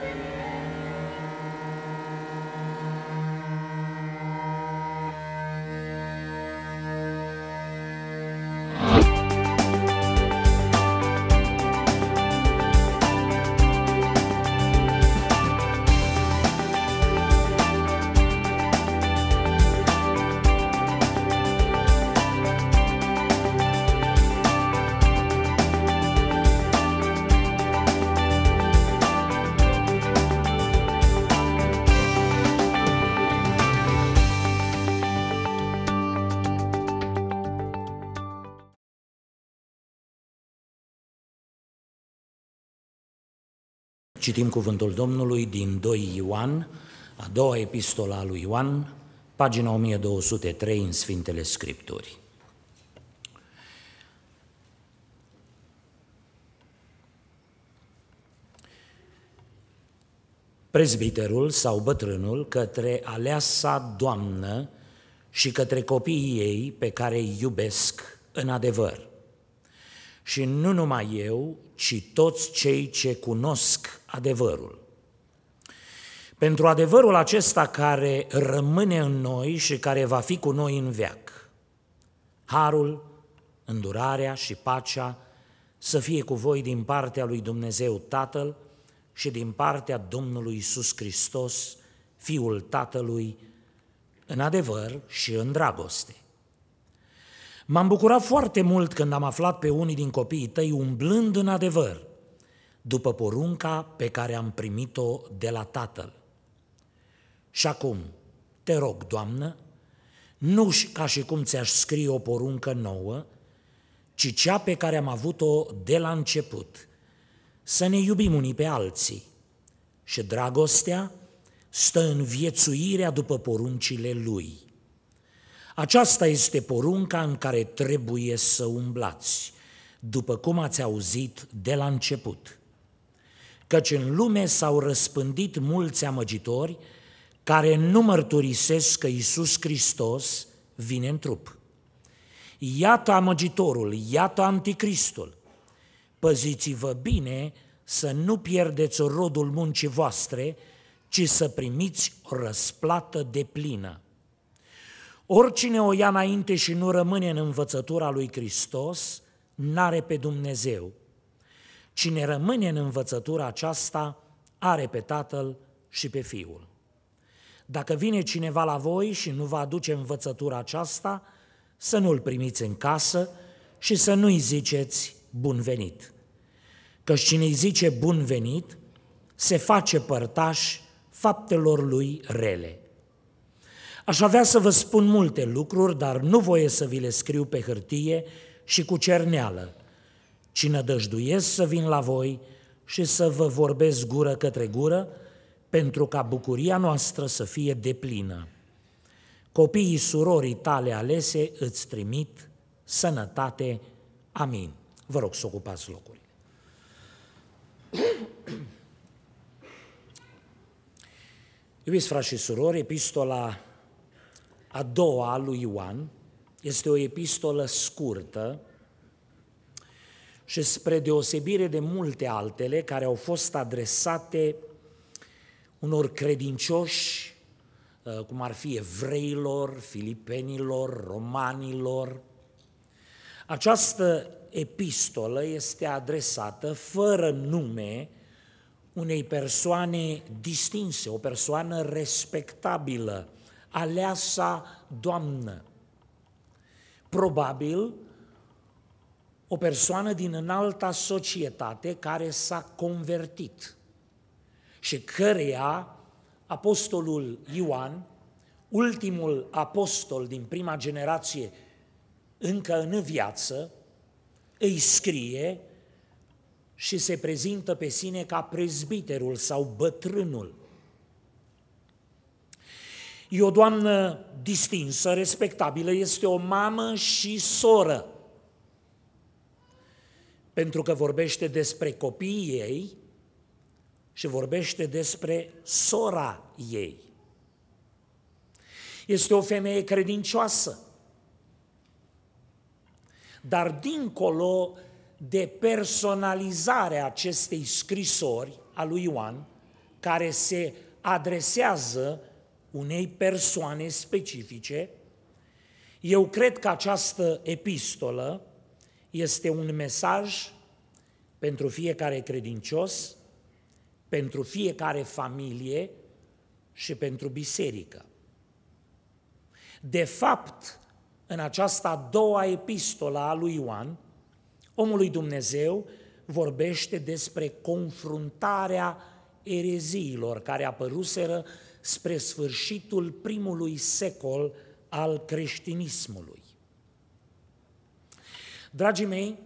Thank you. Citim cuvântul Domnului din 2 Ioan, a doua epistola a lui Ioan, pagina 1203 în Sfintele Scripturi. Prezbiterul sau bătrânul către aleasa doamnă și către copiii ei pe care îi iubesc în adevăr. Și nu numai eu, ci toți cei ce cunosc adevărul. Pentru adevărul acesta care rămâne în noi și care va fi cu noi în veac, harul, îndurarea și pacea să fie cu voi din partea lui Dumnezeu Tatăl și din partea Domnului Isus Hristos, Fiul Tatălui, în adevăr și în dragoste. M-am bucurat foarte mult când am aflat pe unii din copiii tăi umblând în adevăr – după porunca pe care am primit-o de la Tatăl. Și acum, te rog, Doamnă, nu ca și cum ți-aș scrie o poruncă nouă, ci cea pe care am avut-o de la început, să ne iubim unii pe alții. Și dragostea stă în viețuirea după poruncile Lui. Aceasta este porunca în care trebuie să umblați, după cum ați auzit de la început căci în lume s-au răspândit mulți amăgitori care nu mărturisesc că Iisus Hristos vine în trup. Iată amăgitorul, iată anticristul. Păziți-vă bine să nu pierdeți rodul muncii voastre, ci să primiți o răsplată de plină. Oricine o ia înainte și nu rămâne în învățătura lui Hristos, n-are pe Dumnezeu – Cine rămâne în învățătura aceasta are pe Tatăl și pe Fiul. Dacă vine cineva la voi și nu vă aduce învățătura aceasta, să nu-l primiți în casă și să nu-i ziceți bun venit. Căci cine îi zice bun venit, se face părtaș faptelor lui rele. Aș avea să vă spun multe lucruri, dar nu voie să vi le scriu pe hârtie și cu cerneală, ci nădăjduiesc să vin la voi și să vă vorbesc gură către gură, pentru ca bucuria noastră să fie deplină. Copiii surorii tale alese îți trimit sănătate. Amin. Vă rog să ocupați locul. Iubiți frați și surori, epistola a doua a lui Ioan este o epistolă scurtă, și spre deosebire de multe altele care au fost adresate unor credincioși, uh, cum ar fi evreilor, filipenilor, romanilor. Această epistolă este adresată fără nume unei persoane distinse, o persoană respectabilă, aleasa doamnă. Probabil o persoană din înalta societate care s-a convertit și căreia apostolul Ioan, ultimul apostol din prima generație încă în viață, îi scrie și se prezintă pe sine ca prezbiterul sau bătrânul. E o doamnă distinsă, respectabilă, este o mamă și soră pentru că vorbește despre copiii ei și vorbește despre sora ei. Este o femeie credincioasă, dar dincolo de personalizarea acestei scrisori a lui Ioan, care se adresează unei persoane specifice, eu cred că această epistolă este un mesaj pentru fiecare credincios, pentru fiecare familie și pentru biserică. De fapt, în această a doua epistola a lui Ioan, omul lui Dumnezeu vorbește despre confruntarea ereziilor care apăruseră spre sfârșitul primului secol al creștinismului. Dragii mei,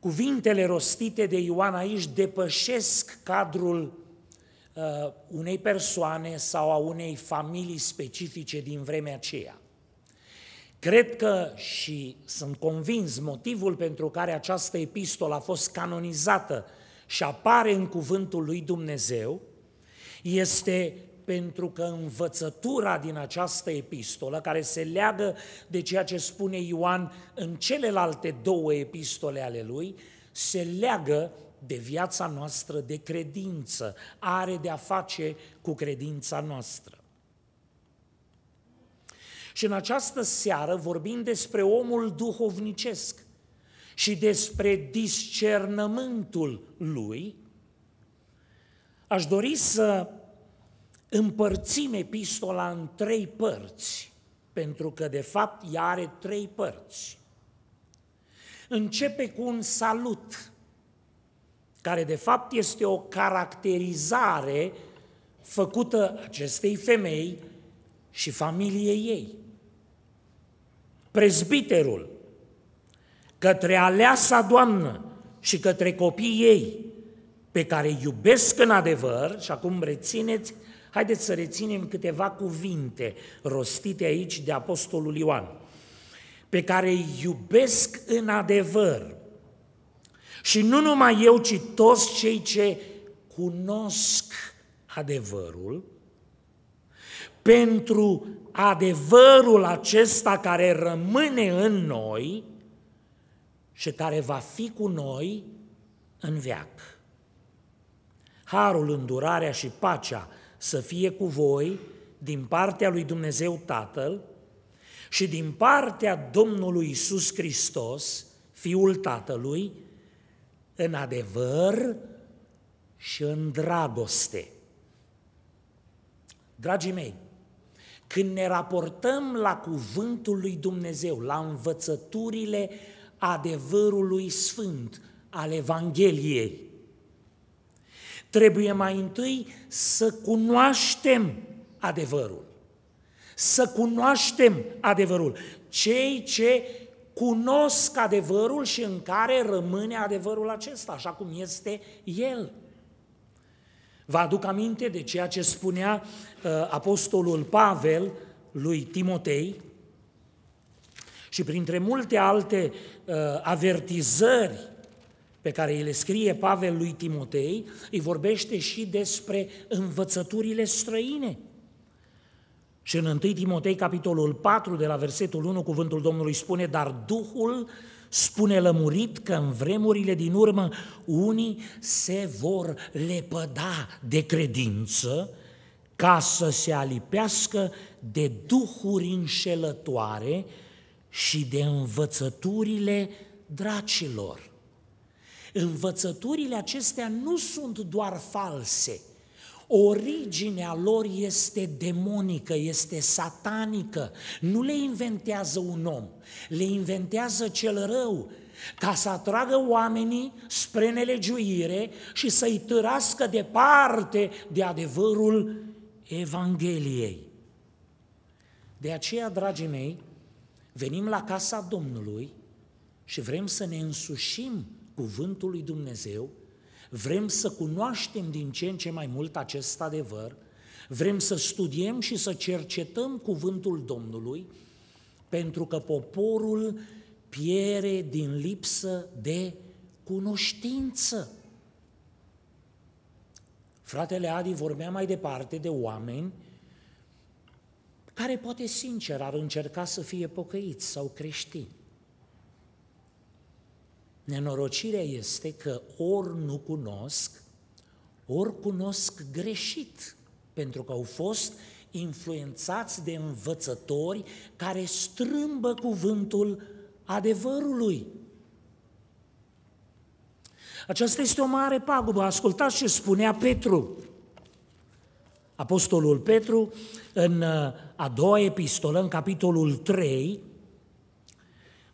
cuvintele rostite de Ioan aici depășesc cadrul uh, unei persoane sau a unei familii specifice din vremea aceea. Cred că și sunt convins motivul pentru care această epistolă a fost canonizată și apare în cuvântul lui Dumnezeu este pentru că învățătura din această epistolă, care se leagă de ceea ce spune Ioan în celelalte două epistole ale lui, se leagă de viața noastră de credință, are de a face cu credința noastră. Și în această seară vorbim despre omul duhovnicesc și despre discernământul lui. Aș dori să împărțim epistola în trei părți, pentru că de fapt ea are trei părți. Începe cu un salut, care de fapt este o caracterizare făcută acestei femei și familiei ei. Prezbiterul, către aleasa doamnă și către copiii ei, pe care iubesc în adevăr, și acum rețineți Haideți să reținem câteva cuvinte rostite aici de Apostolul Ioan, pe care îi iubesc în adevăr. Și nu numai eu, ci toți cei ce cunosc adevărul, pentru adevărul acesta care rămâne în noi și care va fi cu noi în veac. Harul, îndurarea și pacea să fie cu voi din partea lui Dumnezeu Tatăl și din partea Domnului Isus Hristos, Fiul Tatălui, în adevăr și în dragoste. Dragii mei, când ne raportăm la cuvântul lui Dumnezeu, la învățăturile adevărului sfânt al Evangheliei, trebuie mai întâi să cunoaștem adevărul. Să cunoaștem adevărul. Cei ce cunosc adevărul și în care rămâne adevărul acesta, așa cum este el. Vă aduc aminte de ceea ce spunea uh, apostolul Pavel lui Timotei și printre multe alte uh, avertizări pe care le scrie Pavel lui Timotei, îi vorbește și despre învățăturile străine. Și în 1 Timotei, capitolul 4, de la versetul 1, cuvântul Domnului spune, dar Duhul spune lămurit că în vremurile din urmă unii se vor lepăda de credință ca să se alipească de duhuri înșelătoare și de învățăturile dracilor. Învățăturile acestea nu sunt doar false, Originea lor este demonică, este satanică. Nu le inventează un om, le inventează cel rău, ca să atragă oamenii spre nelegiuire și să-i târască departe de adevărul Evangheliei. De aceea, dragii mei, venim la casa Domnului și vrem să ne însușim cuvântul lui Dumnezeu, vrem să cunoaștem din ce în ce mai mult acest adevăr, vrem să studiem și să cercetăm cuvântul Domnului, pentru că poporul piere din lipsă de cunoștință. Fratele Adi vorbea mai departe de oameni care poate sincer ar încerca să fie pocăiți sau creștini. Nenorocirea este că ori nu cunosc, ori cunosc greșit, pentru că au fost influențați de învățători care strâmbă cuvântul adevărului. Aceasta este o mare pagubă. Ascultați ce spunea Petru. Apostolul Petru, în uh, a doua epistolă, în capitolul 3,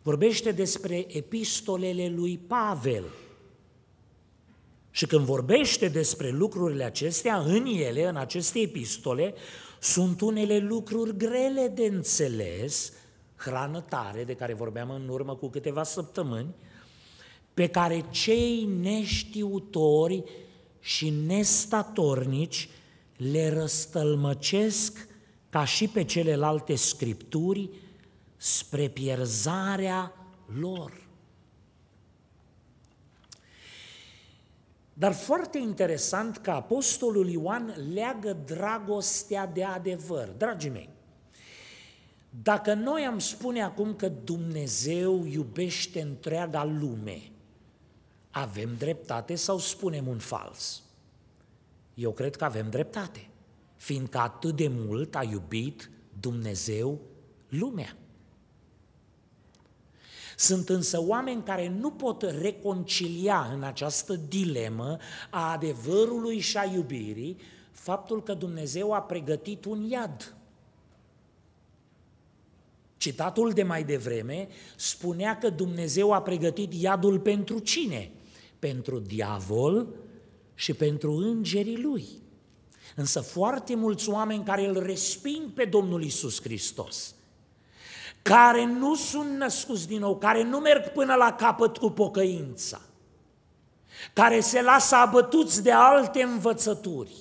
vorbește despre epistolele lui Pavel. Și când vorbește despre lucrurile acestea, în ele, în aceste epistole, sunt unele lucruri grele de înțeles, hrană tare, de care vorbeam în urmă cu câteva săptămâni, pe care cei neștiutori și nestatornici le răstălmăcesc ca și pe celelalte scripturi, spre pierzarea lor. Dar foarte interesant că Apostolul Ioan leagă dragostea de adevăr. Dragii mei, dacă noi am spune acum că Dumnezeu iubește întreaga lume, avem dreptate sau spunem un fals? Eu cred că avem dreptate, fiindcă atât de mult a iubit Dumnezeu lumea. Sunt însă oameni care nu pot reconcilia în această dilemă a adevărului și a iubirii faptul că Dumnezeu a pregătit un iad. Citatul de mai devreme spunea că Dumnezeu a pregătit iadul pentru cine? Pentru diavol și pentru îngerii lui. Însă foarte mulți oameni care îl resping pe Domnul Isus Hristos care nu sunt născuți din nou, care nu merg până la capăt cu pocăința, care se lasă abătuți de alte învățături,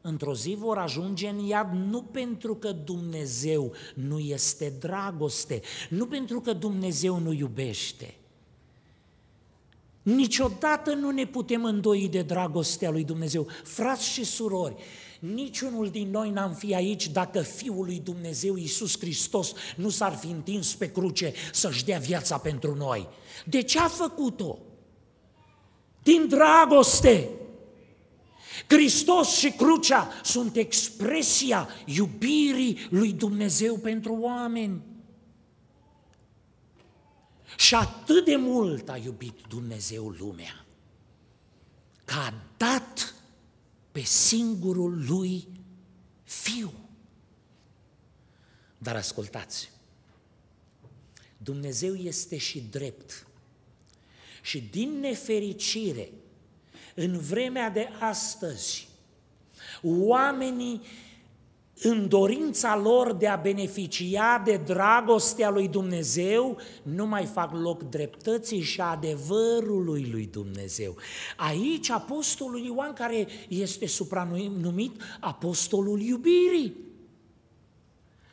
într-o zi vor ajunge în iad nu pentru că Dumnezeu nu este dragoste, nu pentru că Dumnezeu nu iubește. Niciodată nu ne putem îndoi de dragostea lui Dumnezeu. Frați și surori, Niciunul din noi n-am fi aici dacă Fiul lui Dumnezeu Iisus Hristos nu s-ar fi întins pe cruce să-și dea viața pentru noi. De ce a făcut-o? Din dragoste! Hristos și crucea sunt expresia iubirii lui Dumnezeu pentru oameni. Și atât de mult a iubit Dumnezeu lumea, că a dat pe singurul lui fiu. Dar ascultați, Dumnezeu este și drept. Și din nefericire, în vremea de astăzi, oamenii în dorința lor de a beneficia de dragostea lui Dumnezeu, nu mai fac loc dreptății și adevărului lui Dumnezeu. Aici apostolul Ioan, care este supranumit apostolul iubirii,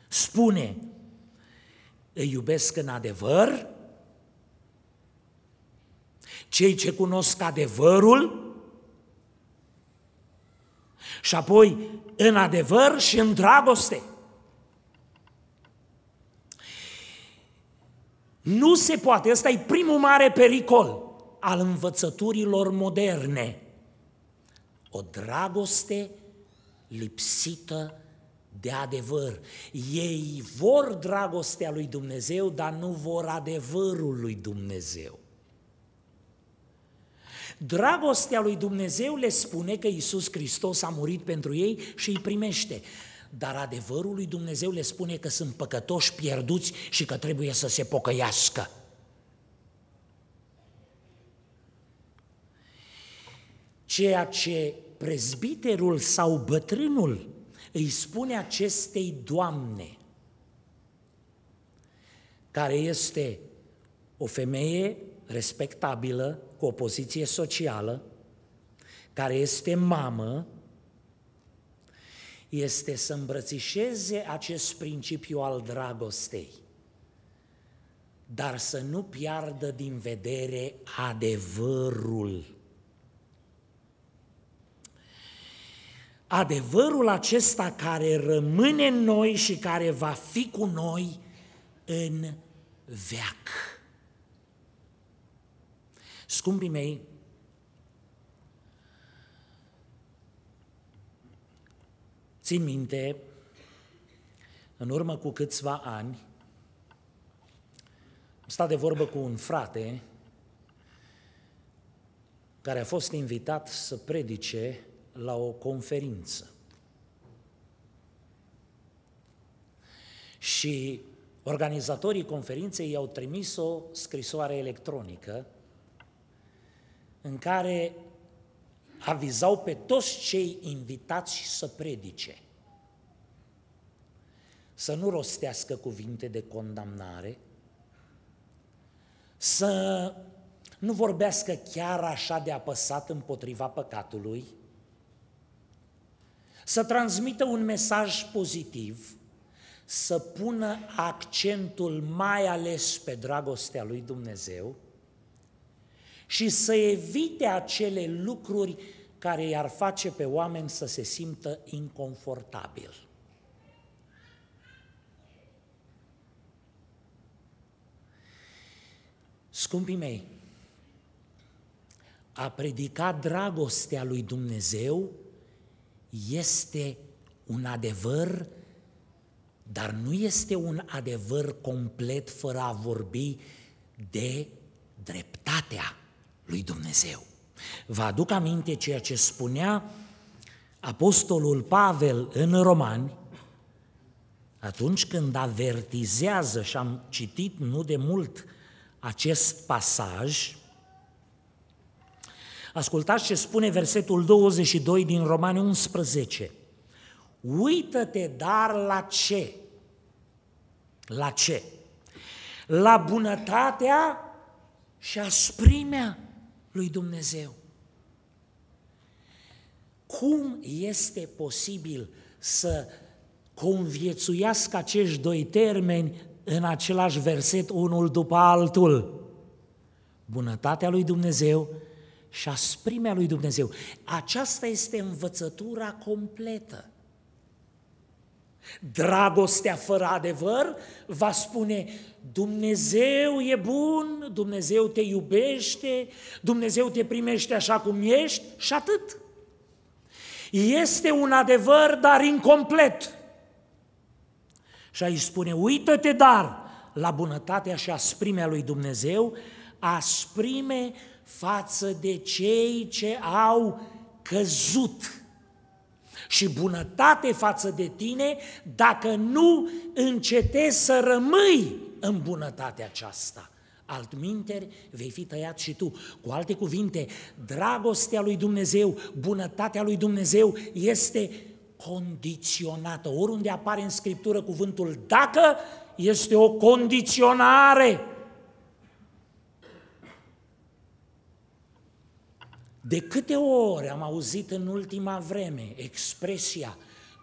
spune, îi iubesc în adevăr, cei ce cunosc adevărul, și apoi în adevăr și în dragoste. Nu se poate, ăsta e primul mare pericol al învățăturilor moderne. O dragoste lipsită de adevăr. Ei vor dragostea lui Dumnezeu, dar nu vor adevărul lui Dumnezeu. Dragostea lui Dumnezeu le spune că Isus Hristos a murit pentru ei și îi primește. Dar adevărul lui Dumnezeu le spune că sunt păcătoși, pierduți și că trebuie să se pocăiască. Ceea ce prezbiterul sau bătrânul îi spune acestei doamne, care este o femeie respectabilă, cu o poziție socială, care este mamă, este să îmbrățișeze acest principiu al dragostei, dar să nu piardă din vedere adevărul. Adevărul acesta care rămâne în noi și care va fi cu noi în veac. Scumpii mei, țin minte, în urmă cu câțiva ani, am stat de vorbă cu un frate care a fost invitat să predice la o conferință. Și organizatorii conferinței i-au trimis o scrisoare electronică în care avizau pe toți cei invitați să predice. Să nu rostească cuvinte de condamnare, să nu vorbească chiar așa de apăsat împotriva păcatului, să transmită un mesaj pozitiv, să pună accentul mai ales pe dragostea lui Dumnezeu, și să evite acele lucruri care i-ar face pe oameni să se simtă inconfortabil. Scumpii mei, a predica dragostea lui Dumnezeu este un adevăr, dar nu este un adevăr complet fără a vorbi de dreptatea lui Dumnezeu. Vă aduc aminte ceea ce spunea Apostolul Pavel în Romani, atunci când avertizează, și am citit nu de mult acest pasaj, ascultați ce spune versetul 22 din Romani 11. Uită-te dar la ce? La ce? La bunătatea și asprimea lui Dumnezeu. Cum este posibil să conviețuiască acești doi termeni în același verset, unul după altul? Bunătatea lui Dumnezeu și asprimea lui Dumnezeu. Aceasta este învățătura completă. Dragostea fără adevăr va spune, Dumnezeu e bun, Dumnezeu te iubește, Dumnezeu te primește așa cum ești și atât. Este un adevăr, dar incomplet. Și aici spune, uită-te dar la bunătatea și asprimea lui Dumnezeu, asprime față de cei ce au căzut și bunătate față de tine dacă nu încetezi să rămâi în bunătatea aceasta. Altminteri vei fi tăiat și tu. Cu alte cuvinte, dragostea lui Dumnezeu, bunătatea lui Dumnezeu este condiționată. Oriunde apare în Scriptură cuvântul dacă, este o condiționare. De câte ori am auzit în ultima vreme expresia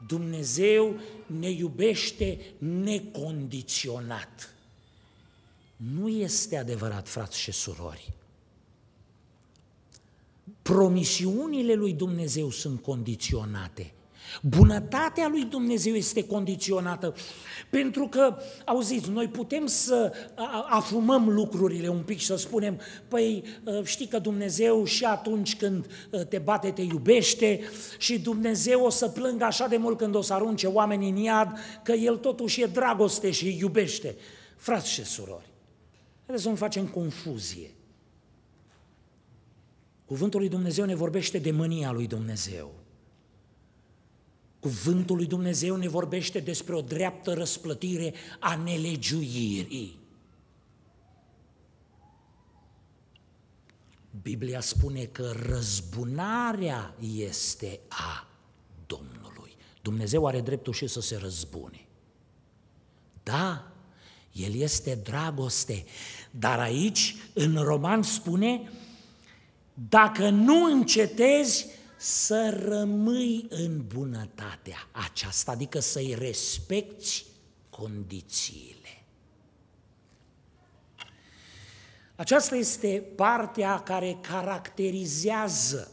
Dumnezeu ne iubește necondiționat. Nu este adevărat, frați și surori. Promisiunile lui Dumnezeu sunt condiționate – Bunătatea lui Dumnezeu este condiționată. Pentru că, auziți, noi putem să afumăm lucrurile un pic și să spunem, păi ă, știi că Dumnezeu și atunci când ă, te bate te iubește și Dumnezeu o să plângă așa de mult când o să arunce oamenii în iad, că El totuși e dragoste și îi iubește. Frați și surori, haideți să nu facem confuzie. Cuvântul lui Dumnezeu ne vorbește de mânia lui Dumnezeu. Cuvântul lui Dumnezeu ne vorbește despre o dreaptă răsplătire a nelegiuirii. Biblia spune că răzbunarea este a Domnului. Dumnezeu are dreptul și să se răzbune. Da, El este dragoste, dar aici, în roman spune, dacă nu încetezi, să rămâi în bunătatea aceasta, adică să-i respecti condițiile. Aceasta este partea care caracterizează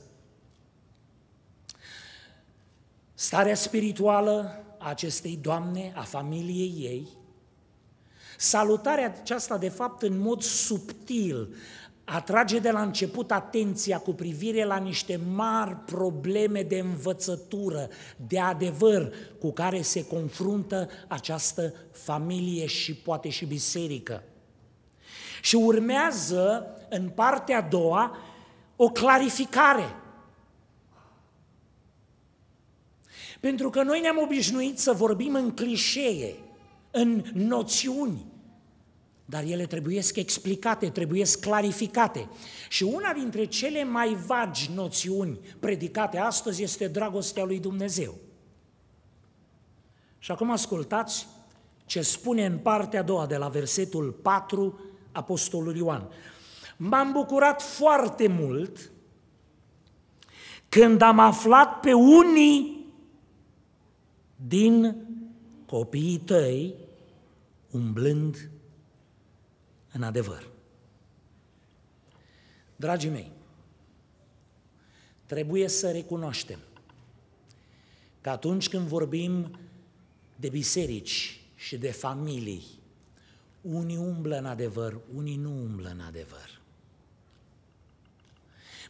starea spirituală a acestei doamne, a familiei ei. Salutarea aceasta, de fapt, în mod subtil, atrage de la început atenția cu privire la niște mari probleme de învățătură, de adevăr, cu care se confruntă această familie și poate și biserică. Și urmează, în partea a doua, o clarificare. Pentru că noi ne-am obișnuit să vorbim în clișee, în noțiuni, dar ele trebuiesc explicate, trebuiesc clarificate. Și una dintre cele mai vagi noțiuni predicate astăzi este dragostea lui Dumnezeu. Și acum ascultați ce spune în partea a doua de la versetul 4 Apostolul Ioan. M-am bucurat foarte mult când am aflat pe unii din copiii tăi umblând în adevăr. Dragii mei, trebuie să recunoaștem că atunci când vorbim de biserici și de familii, unii umblă în adevăr, unii nu umblă în adevăr.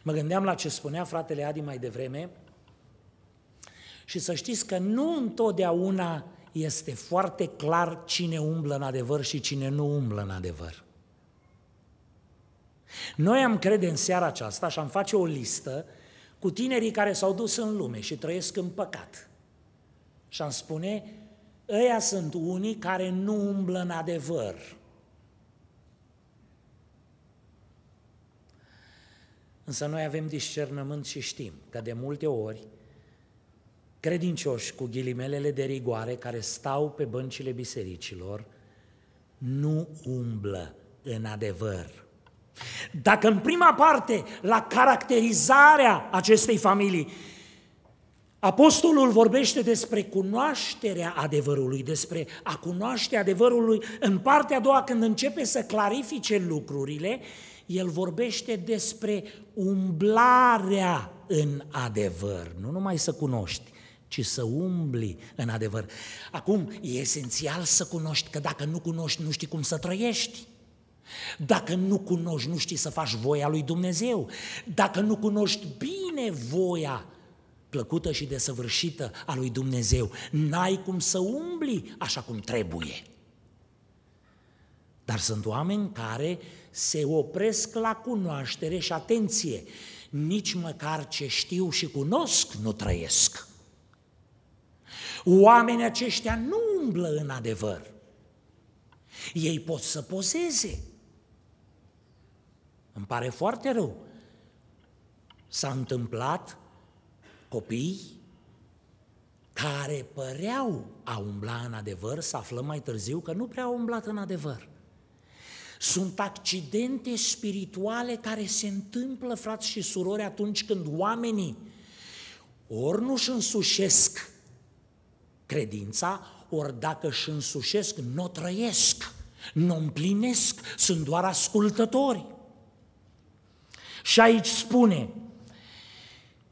Mă gândeam la ce spunea fratele Adi mai devreme și să știți că nu întotdeauna este foarte clar cine umblă în adevăr și cine nu umblă în adevăr. Noi am crede în seara aceasta și am face o listă cu tinerii care s-au dus în lume și trăiesc în păcat. Și am spune, ăia sunt unii care nu umblă în adevăr. Însă noi avem discernământ și știm că de multe ori credincioși cu ghilimelele de rigoare care stau pe băncile bisericilor nu umblă în adevăr. Dacă în prima parte, la caracterizarea acestei familii, Apostolul vorbește despre cunoașterea adevărului, despre a cunoaște adevărului, în partea a doua, când începe să clarifice lucrurile, el vorbește despre umblarea în adevăr, nu numai să cunoști, ci să umbli în adevăr. Acum, e esențial să cunoști, că dacă nu cunoști, nu știi cum să trăiești. Dacă nu cunoști, nu știi să faci voia lui Dumnezeu. Dacă nu cunoști bine voia plăcută și desăvârșită a lui Dumnezeu, n-ai cum să umbli așa cum trebuie. Dar sunt oameni care se opresc la cunoaștere și atenție. Nici măcar ce știu și cunosc nu trăiesc. Oamenii aceștia nu umblă în adevăr. Ei pot să pozeze, îmi pare foarte rău. S-a întâmplat copii care păreau a umbla în adevăr, să aflăm mai târziu că nu prea au umblat în adevăr. Sunt accidente spirituale care se întâmplă, frați și surori, atunci când oamenii ori nu își însușesc credința, ori dacă își însușesc, nu o trăiesc, nu o împlinesc, sunt doar ascultători. Și aici spune,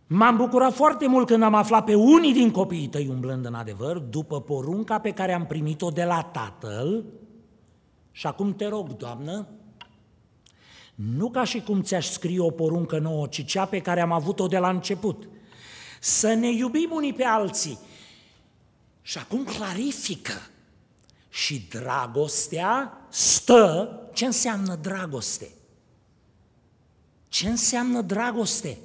M-am bucurat foarte mult când am aflat pe unii din copiii tăi umblând în adevăr, după porunca pe care am primit-o de la Tatăl. Și acum te rog, Doamnă, nu ca și cum ți-aș scrie o poruncă nouă, ci cea pe care am avut-o de la început. Să ne iubim unii pe alții. Și acum clarifică. Și dragostea stă. Ce înseamnă dragoste? Ce înseamnă dragoste?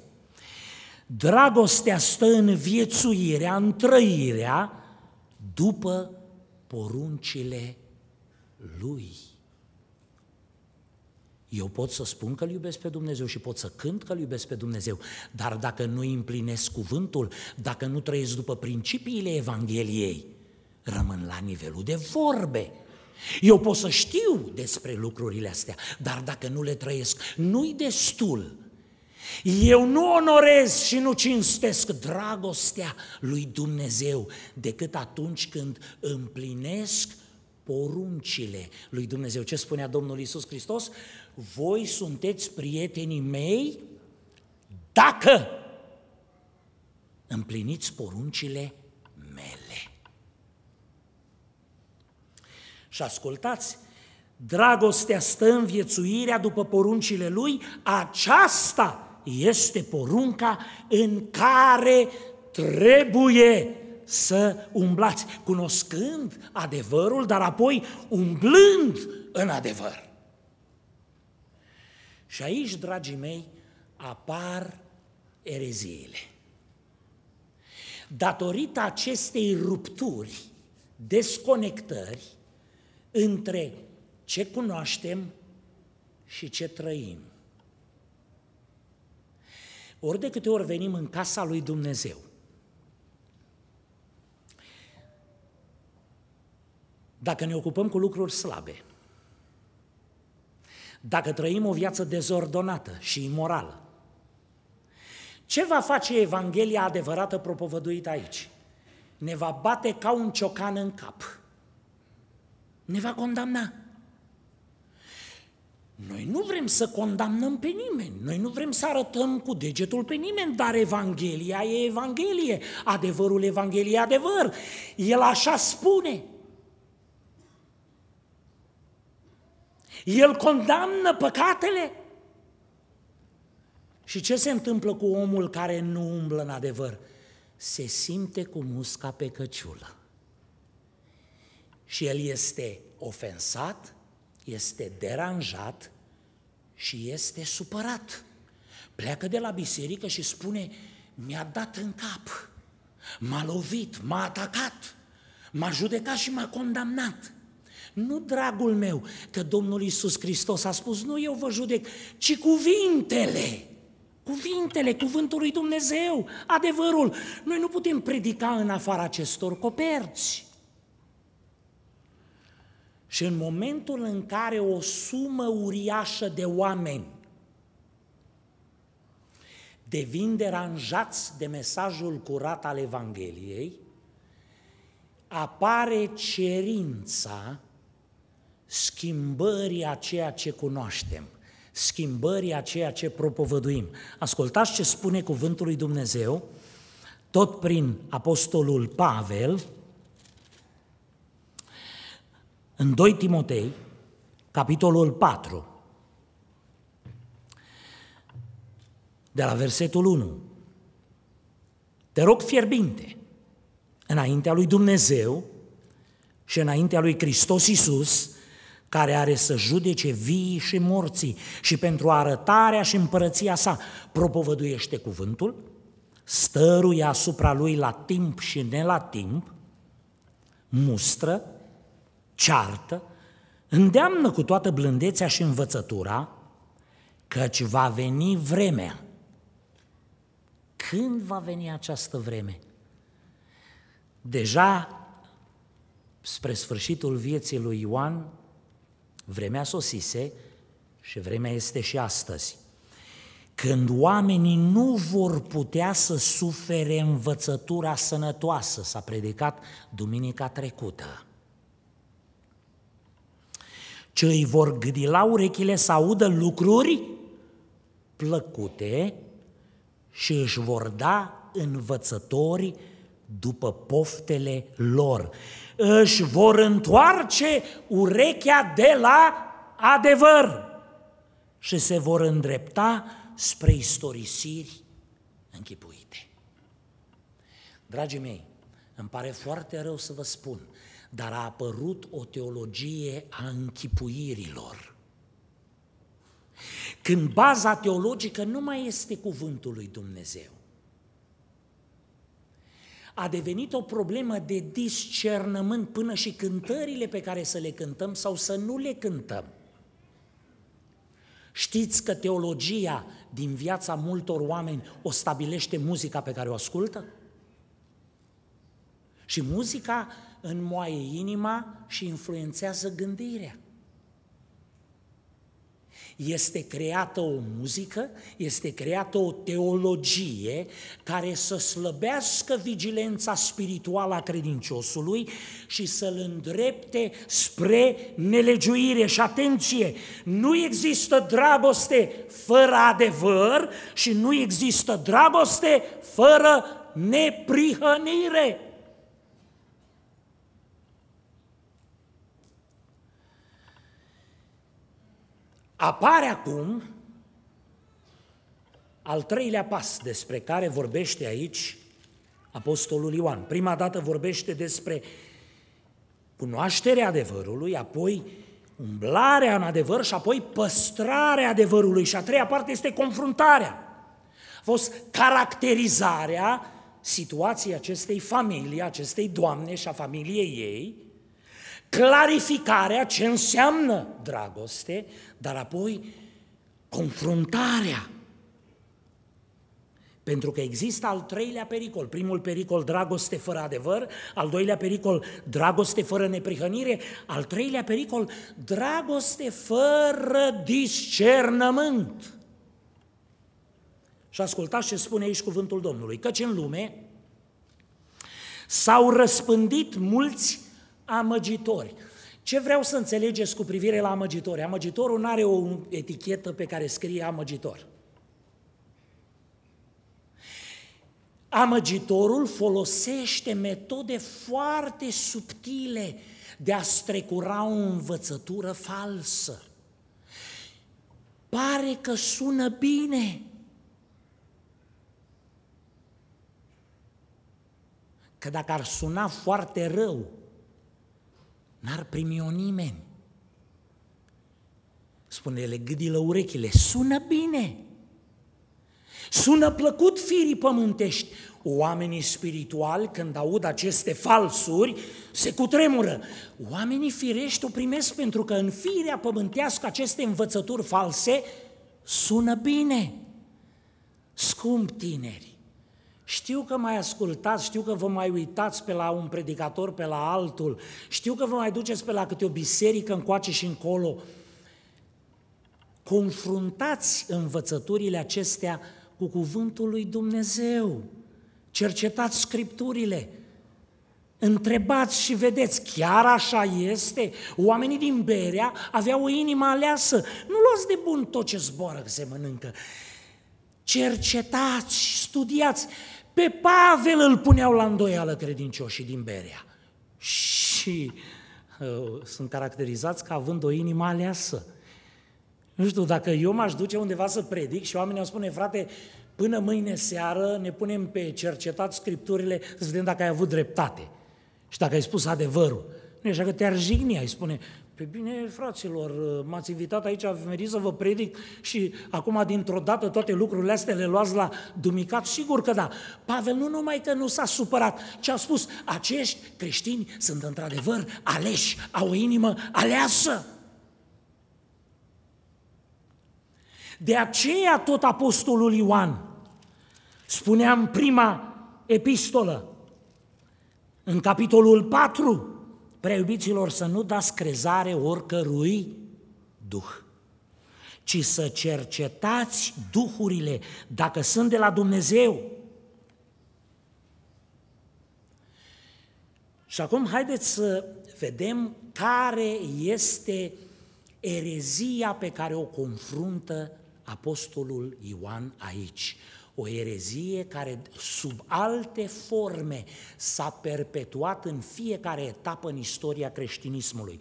Dragostea stă în viețuirea, în trăirea după poruncile lui. Eu pot să spun că îl iubesc pe Dumnezeu și pot să cânt că îl iubesc pe Dumnezeu, dar dacă nu împlinesc cuvântul, dacă nu trăiesc după principiile Evangheliei, rămân la nivelul de vorbe. Eu pot să știu despre lucrurile astea, dar dacă nu le trăiesc, nu-i destul. Eu nu onorez și nu cinstesc dragostea lui Dumnezeu decât atunci când împlinesc poruncile lui Dumnezeu. Ce spunea Domnul Isus Hristos? Voi sunteți prietenii mei dacă împliniți poruncile Și ascultați, dragostea stă în viețuirea după poruncile lui, aceasta este porunca în care trebuie să umblați, cunoscând adevărul, dar apoi umblând în adevăr. Și aici, dragii mei, apar ereziile. Datorită acestei rupturi, desconectări, între ce cunoaștem și ce trăim. Ori de câte ori venim în casa lui Dumnezeu, dacă ne ocupăm cu lucruri slabe, dacă trăim o viață dezordonată și imorală, ce va face Evanghelia adevărată propovăduită aici? Ne va bate ca un ciocan în cap ne va condamna. Noi nu vrem să condamnăm pe nimeni, noi nu vrem să arătăm cu degetul pe nimeni, dar Evanghelia e Evanghelie, adevărul Evangheliei e adevăr, el așa spune. El condamnă păcatele. Și ce se întâmplă cu omul care nu umblă în adevăr? Se simte cu musca pe căciulă și el este ofensat, este deranjat și este supărat. Pleacă de la biserică și spune, mi-a dat în cap, m-a lovit, m-a atacat, m-a judecat și m-a condamnat. Nu, dragul meu, că Domnul Iisus Hristos a spus, nu eu vă judec, ci cuvintele, cuvintele, cuvântul lui Dumnezeu, adevărul. Noi nu putem predica în afara acestor coperți. Și în momentul în care o sumă uriașă de oameni devin deranjați de mesajul curat al Evangheliei, apare cerința schimbării a ceea ce cunoaștem, schimbării a ceea ce propovăduim. Ascultați ce spune cuvântul lui Dumnezeu, tot prin Apostolul Pavel, în 2 Timotei, capitolul 4, de la versetul 1. Te rog fierbinte, înaintea lui Dumnezeu și înaintea lui Hristos Iisus, care are să judece vii și morții și pentru arătarea și împărăția sa propovăduiește cuvântul, stăruie asupra lui la timp și ne la timp, mustră, ceartă, îndeamnă cu toată blândețea și învățătura căci va veni vremea. Când va veni această vreme? Deja spre sfârșitul vieții lui Ioan, vremea sosise și vremea este și astăzi. Când oamenii nu vor putea să sufere învățătura sănătoasă, s-a predicat duminica trecută ce îi vor gâdi la urechile să audă lucruri plăcute și își vor da învățători după poftele lor. Își vor întoarce urechea de la adevăr și se vor îndrepta spre istorisiri închipuite. Dragii mei, îmi pare foarte rău să vă spun, dar a apărut o teologie a închipuirilor. Când baza teologică nu mai este cuvântul lui Dumnezeu, a devenit o problemă de discernământ până și cântările pe care să le cântăm sau să nu le cântăm. Știți că teologia din viața multor oameni o stabilește muzica pe care o ascultă? Și muzica înmoaie inima și influențează gândirea. Este creată o muzică, este creată o teologie care să slăbească vigilența spirituală a credinciosului și să-l îndrepte spre nelegiuire. Și atenție, nu există dragoste fără adevăr și nu există dragoste fără neprihănire. Apare acum al treilea pas despre care vorbește aici Apostolul Ioan. Prima dată vorbește despre cunoașterea adevărului, apoi umblarea în adevăr și apoi păstrarea adevărului. Și a treia parte este confruntarea. A fost caracterizarea situației acestei familii, acestei doamne și a familiei ei, clarificarea ce înseamnă dragoste, dar apoi confruntarea. Pentru că există al treilea pericol. Primul pericol, dragoste fără adevăr. Al doilea pericol, dragoste fără neprihănire. Al treilea pericol, dragoste fără discernământ. Și ascultați ce spune aici cuvântul Domnului, căci în lume s-au răspândit mulți amăgitori. Ce vreau să înțelegeți cu privire la amăgitori? Amăgitorul nu are o etichetă pe care scrie amăgitor. Amăgitorul folosește metode foarte subtile de a strecura o învățătură falsă. Pare că sună bine. Că dacă ar suna foarte rău, N-ar primi-o nimeni. spune ele, gâdilă la urechile, sună bine, sună plăcut firii pământești. Oamenii spirituali, când aud aceste falsuri, se cutremură. Oamenii firești o primesc pentru că în firea pământească aceste învățături false sună bine. Scump tineri, știu că mai ascultați, știu că vă mai uitați pe la un predicator, pe la altul, știu că vă mai duceți pe la câte o biserică încoace și încolo. Confruntați învățăturile acestea cu cuvântul lui Dumnezeu. Cercetați scripturile. Întrebați și vedeți, chiar așa este? Oamenii din Berea aveau o inimă aleasă. Nu luați de bun tot ce zboară, că se mănâncă. Cercetați, studiați. Pe Pavel îl puneau la îndoială credincioșii din Berea. Și uh, sunt caracterizați ca având o inimă aleasă. Nu știu, dacă eu m-aș duce undeva să predic și oamenii îmi spune, frate, până mâine seară ne punem pe cercetat scripturile să vedem dacă ai avut dreptate și dacă ai spus adevărul. Nu e așa că te-ar jigni, ai spune, pe bine, fraților, m-ați invitat aici, a venit să vă predic și acum dintr-o dată toate lucrurile astea le luați la dumicat? Sigur că da. Pavel nu numai că nu s-a supărat, ci a spus, acești creștini sunt într-adevăr aleși, au o inimă aleasă. De aceea tot apostolul Ioan, spuneam prima epistolă, în capitolul 4, Preiubiților, să nu dați crezare oricărui duh, ci să cercetați duhurile, dacă sunt de la Dumnezeu. Și acum haideți să vedem care este erezia pe care o confruntă Apostolul Ioan aici o erezie care sub alte forme s-a perpetuat în fiecare etapă în istoria creștinismului.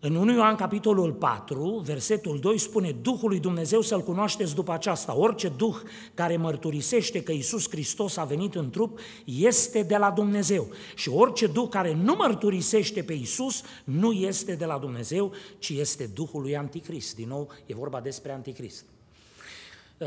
În 1 Ioan, capitolul 4, versetul 2 spune Duhul lui Dumnezeu să-L cunoașteți după aceasta. Orice Duh care mărturisește că Isus Hristos a venit în trup este de la Dumnezeu. Și orice Duh care nu mărturisește pe Isus nu este de la Dumnezeu, ci este Duhul lui Anticrist. Din nou, e vorba despre Anticrist. Uh,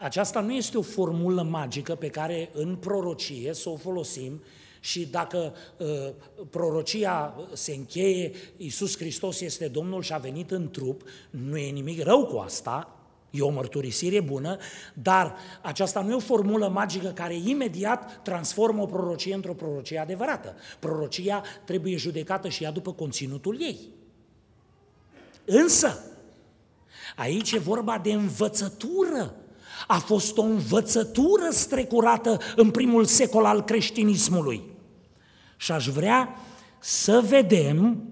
aceasta nu este o formulă magică pe care în prorocie să o folosim și dacă uh, prorocia se încheie, Iisus Hristos este Domnul și a venit în trup, nu e nimic rău cu asta, E o mărturisire bună, dar aceasta nu e o formulă magică care imediat transformă o prorocie într-o prorocie adevărată. Prorocia trebuie judecată și ea după conținutul ei. Însă, aici e vorba de învățătură a fost o învățătură strecurată în primul secol al creștinismului. Și aș vrea să vedem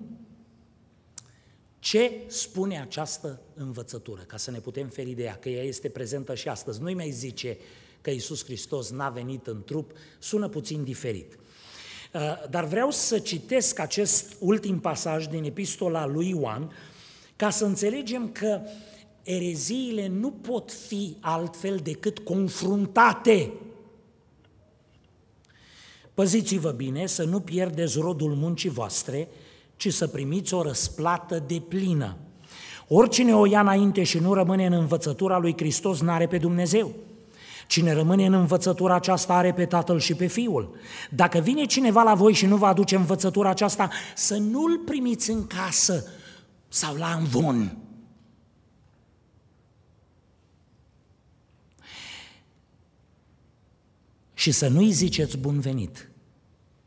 ce spune această învățătură, ca să ne putem feri de ea, că ea este prezentă și astăzi. Nu-i mai zice că Iisus Hristos n-a venit în trup, sună puțin diferit. Uh, dar vreau să citesc acest ultim pasaj din epistola lui Ioan, ca să înțelegem că uh, ereziile nu pot fi altfel decât confruntate. Păziți-vă bine să nu pierdeți rodul muncii voastre, ci să primiți o răsplată de plină. Oricine o ia înainte și nu rămâne în învățătura lui Hristos, n-are pe Dumnezeu. Cine rămâne în învățătura aceasta are pe Tatăl și pe Fiul. Dacă vine cineva la voi și nu vă aduce învățătura aceasta, să nu-l primiți în casă sau la învon, și să nu-i ziceți bun venit,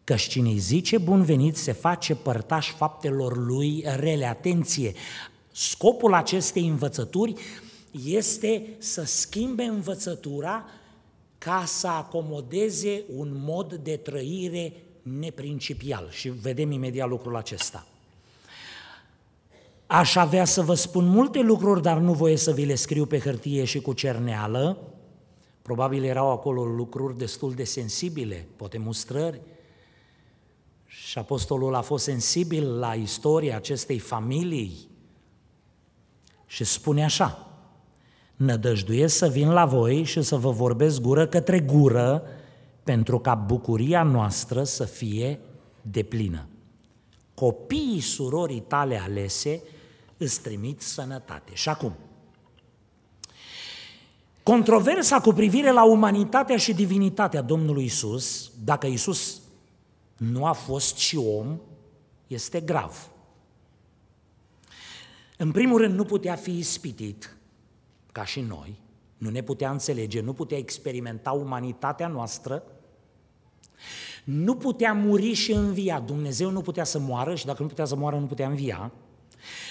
căci cine îi zice bun venit se face părtaș faptelor lui rele. Atenție! Scopul acestei învățături este să schimbe învățătura ca să acomodeze un mod de trăire neprincipial. Și vedem imediat lucrul acesta. Aș avea să vă spun multe lucruri, dar nu voie să vi le scriu pe hârtie și cu cerneală, Probabil erau acolo lucruri destul de sensibile, poate mustrări. Și apostolul a fost sensibil la istoria acestei familii și spune așa, Nădăjduiesc să vin la voi și să vă vorbesc gură către gură pentru ca bucuria noastră să fie deplină. Copiii surorii tale alese îți trimit sănătate. Și acum, Controversa cu privire la umanitatea și divinitatea Domnului Isus, dacă Isus nu a fost și om, este grav. În primul rând, nu putea fi ispitit, ca și noi, nu ne putea înțelege, nu putea experimenta umanitatea noastră, nu putea muri și învia. Dumnezeu nu putea să moară și dacă nu putea să moară, nu putea învia.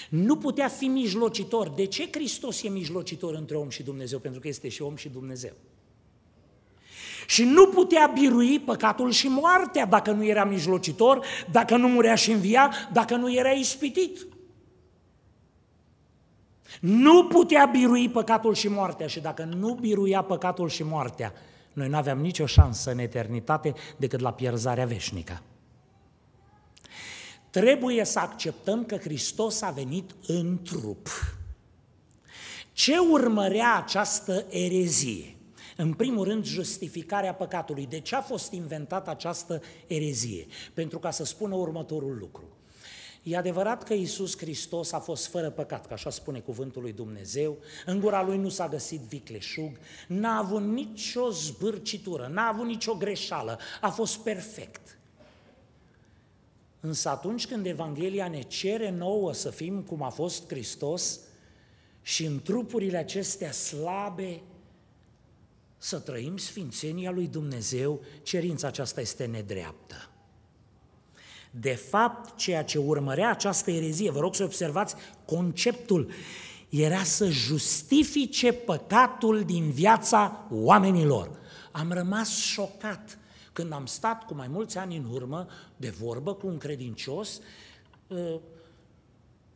Nu putea fi mijlocitor. De ce Hristos e mijlocitor între om și Dumnezeu? Pentru că este și om și Dumnezeu. Și nu putea birui păcatul și moartea dacă nu era mijlocitor, dacă nu murea și învia, dacă nu era ispitit. Nu putea birui păcatul și moartea și dacă nu biruia păcatul și moartea, noi nu aveam nicio șansă în eternitate decât la pierzarea veșnică. Trebuie să acceptăm că Hristos a venit în trup. Ce urmărea această erezie? În primul rând, justificarea păcatului. De ce a fost inventată această erezie? Pentru ca să spună următorul lucru. E adevărat că Isus Hristos a fost fără păcat, că așa spune cuvântul lui Dumnezeu, în gura lui nu s-a găsit vicleșug, n-a avut nicio zbârcitură, n-a avut nicio greșeală, a fost perfect. Însă atunci când Evanghelia ne cere nouă să fim cum a fost Hristos și în trupurile acestea slabe să trăim sfințenia lui Dumnezeu, cerința aceasta este nedreaptă. De fapt, ceea ce urmărea această erezie, vă rog să observați conceptul, era să justifice păcatul din viața oamenilor. Am rămas șocat când am stat cu mai mulți ani în urmă de vorbă cu un credincios ă,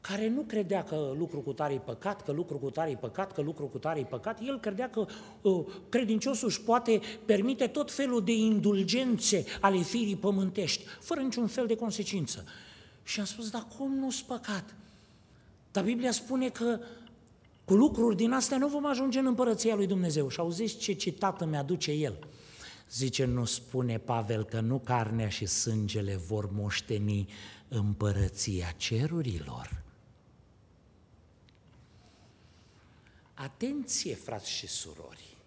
care nu credea că lucru cu tare e păcat, că lucru cu tare e păcat, că lucru cu tare e păcat, el credea că ă, credinciosul își poate permite tot felul de indulgențe ale firii pământești, fără niciun fel de consecință. Și am spus, dar cum nu-s păcat? Dar Biblia spune că cu lucruri din astea nu vom ajunge în împărăția lui Dumnezeu. Și auziți ce citat mi aduce el. Zice, nu spune Pavel că nu carnea și sângele vor moșteni împărăția cerurilor. Atenție, frați și surori!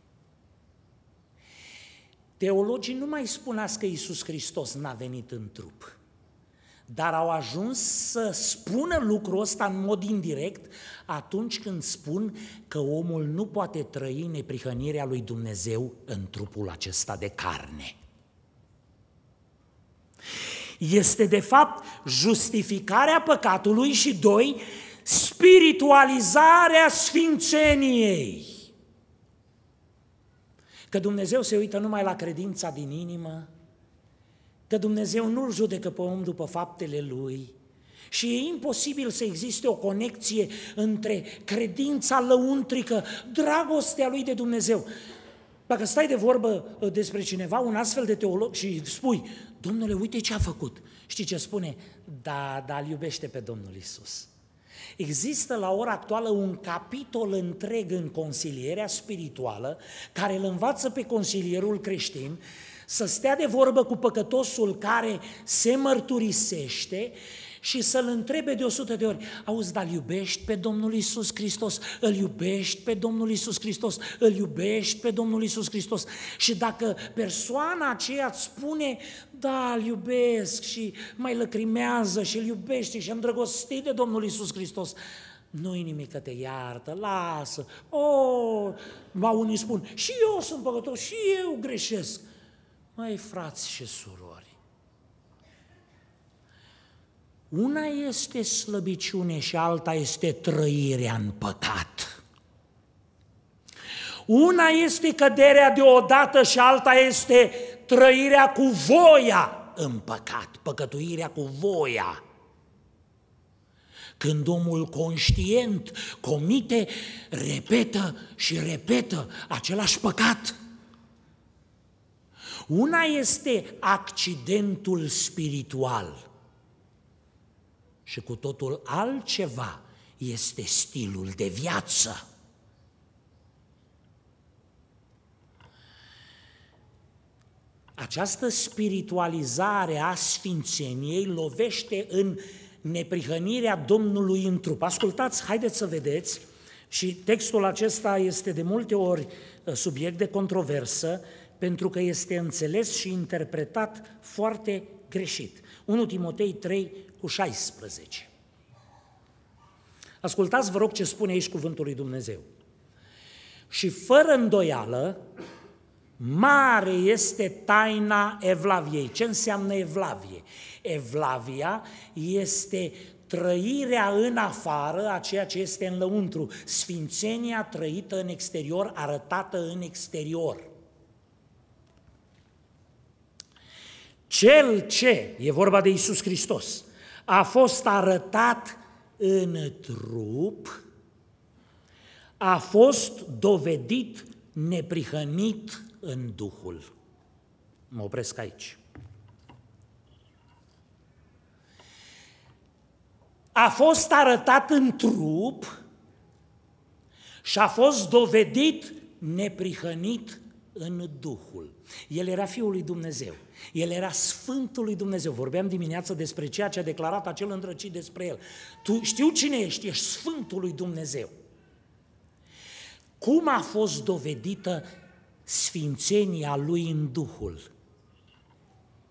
Teologii nu mai spun că Iisus Hristos n-a venit în trup dar au ajuns să spună lucrul ăsta în mod indirect atunci când spun că omul nu poate trăi neprihănirea lui Dumnezeu în trupul acesta de carne. Este de fapt justificarea păcatului și doi, spiritualizarea sfințeniei. Că Dumnezeu se uită numai la credința din inimă, că Dumnezeu nu-l judecă pe om după faptele lui. Și e imposibil să existe o conexie între credința lăuntrică, dragostea lui de Dumnezeu. Dacă stai de vorbă uh, despre cineva, un astfel de teolog, și spui, Domnule, uite ce a făcut. Știi ce spune? Da, da, îl iubește pe Domnul Isus. Există la ora actuală un capitol întreg în consilierea spirituală care îl învață pe consilierul creștin să stea de vorbă cu păcătosul care se mărturisește și să-l întrebe de o sută de ori, auzi, dar iubești pe Domnul Isus Hristos, îl iubești pe Domnul Isus Hristos, îl iubești pe Domnul Isus Hristos. Și dacă persoana aceea îți spune, da, îl iubesc și mai lăcrimează și îl iubește și îndrăgostit de Domnul Isus Hristos, nu-i nimic că te iartă, lasă. O, oh, unii spun, și eu sunt păcătos, și eu greșesc. Mai frați și surori, una este slăbiciune și alta este trăirea în păcat. Una este căderea deodată și alta este trăirea cu voia în păcat, păcătuirea cu voia. Când omul conștient comite, repetă și repetă același păcat – una este accidentul spiritual și cu totul altceva este stilul de viață. Această spiritualizare a sfințeniei lovește în neprihănirea Domnului în trup. Ascultați, haideți să vedeți, și textul acesta este de multe ori uh, subiect de controversă, pentru că este înțeles și interpretat foarte greșit. 1 Timotei 3 cu 16. Ascultați, vă rog, ce spune aici cuvântul lui Dumnezeu. Și fără îndoială, mare este taina Evlaviei. Ce înseamnă Evlavie? Evlavia este trăirea în afară a ceea ce este în lăuntru, sfințenia trăită în exterior, arătată în exterior. Cel ce, e vorba de Isus Hristos, a fost arătat în trup, a fost dovedit neprihănit în Duhul. Mă opresc aici. A fost arătat în trup și a fost dovedit neprihănit în Duhul. El era Fiul lui Dumnezeu, El era Sfântul lui Dumnezeu. Vorbeam dimineața despre ceea ce a declarat acel îndrăcit despre El. Tu știu cine ești, ești Sfântul lui Dumnezeu. Cum a fost dovedită sfințenia Lui în Duhul?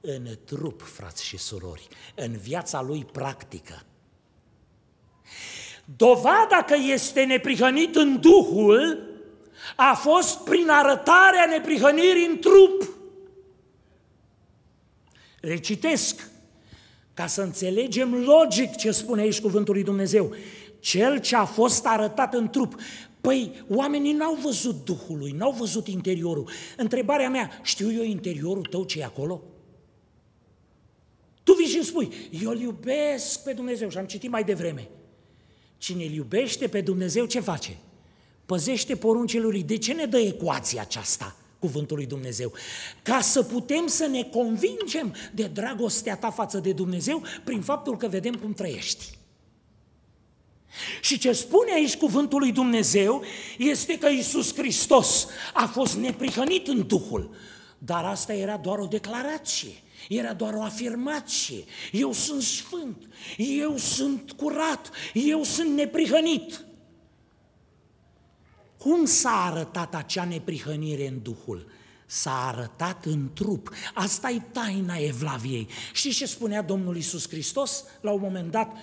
În trup, frați și surori, în viața Lui practică. Dovada că este neprihănit în Duhul a fost prin arătarea neprihănirii în trup. Recitesc, ca să înțelegem logic ce spune aici cuvântul lui Dumnezeu. Cel ce a fost arătat în trup. Păi, oamenii n-au văzut Duhul lui, n-au văzut interiorul. Întrebarea mea, știu eu interiorul tău ce e acolo? Tu vii și îmi spui, eu îl iubesc pe Dumnezeu și am citit mai devreme. Cine îl iubește pe Dumnezeu, ce face? păzește poruncile lui. De ce ne dă ecuația aceasta? cuvântul lui Dumnezeu, ca să putem să ne convingem de dragostea ta față de Dumnezeu prin faptul că vedem cum trăiești. Și ce spune aici cuvântul lui Dumnezeu este că Isus Hristos a fost neprihănit în Duhul, dar asta era doar o declarație. Era doar o afirmație. Eu sunt sfânt, eu sunt curat, eu sunt neprihănit. Cum s-a arătat acea neprihănire în Duhul? S-a arătat în trup. Asta e taina Evlaviei. Și ce spunea Domnul Isus Hristos la un moment dat